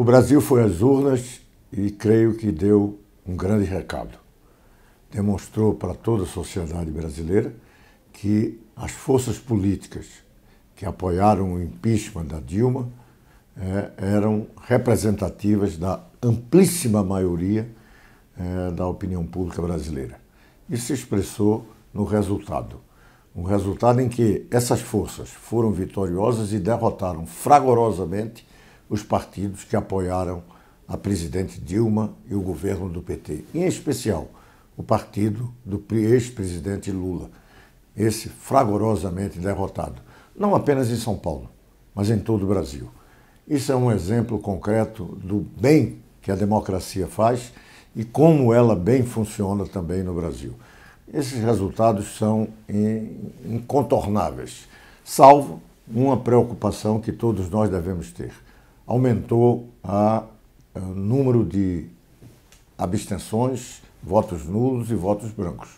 O Brasil foi às urnas e creio que deu um grande recado. Demonstrou para toda a sociedade brasileira que as forças políticas que apoiaram o impeachment da Dilma eh, eram representativas da amplíssima maioria eh, da opinião pública brasileira. Isso se expressou no resultado. Um resultado em que essas forças foram vitoriosas e derrotaram fragorosamente os partidos que apoiaram a presidente Dilma e o governo do PT, em especial o partido do ex-presidente Lula, esse fragorosamente derrotado, não apenas em São Paulo, mas em todo o Brasil. Isso é um exemplo concreto do bem que a democracia faz e como ela bem funciona também no Brasil. Esses resultados são incontornáveis, salvo uma preocupação que todos nós devemos ter aumentou o eh, número de abstenções, votos nulos e votos brancos.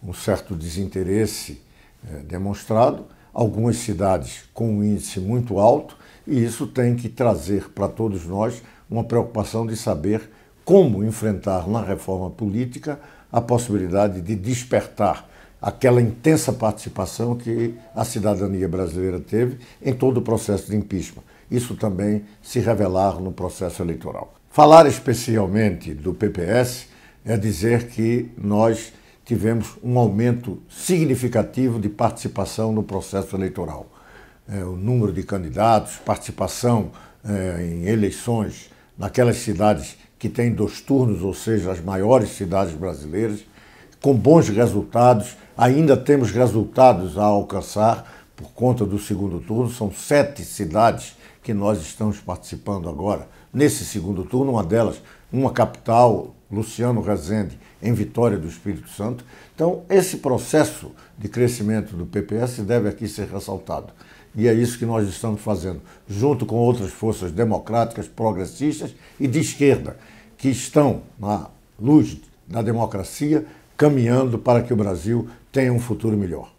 Um certo desinteresse é, demonstrado, algumas cidades com um índice muito alto, e isso tem que trazer para todos nós uma preocupação de saber como enfrentar na reforma política a possibilidade de despertar aquela intensa participação que a cidadania brasileira teve em todo o processo de impeachment isso também se revelar no processo eleitoral. Falar especialmente do PPS é dizer que nós tivemos um aumento significativo de participação no processo eleitoral. É, o número de candidatos, participação é, em eleições naquelas cidades que têm dois turnos, ou seja, as maiores cidades brasileiras, com bons resultados. Ainda temos resultados a alcançar por conta do segundo turno, são sete cidades que nós estamos participando agora, nesse segundo turno, uma delas, uma capital, Luciano Rezende, em Vitória do Espírito Santo. Então, esse processo de crescimento do PPS deve aqui ser ressaltado. E é isso que nós estamos fazendo, junto com outras forças democráticas, progressistas e de esquerda, que estão na luz da democracia, caminhando para que o Brasil tenha um futuro melhor.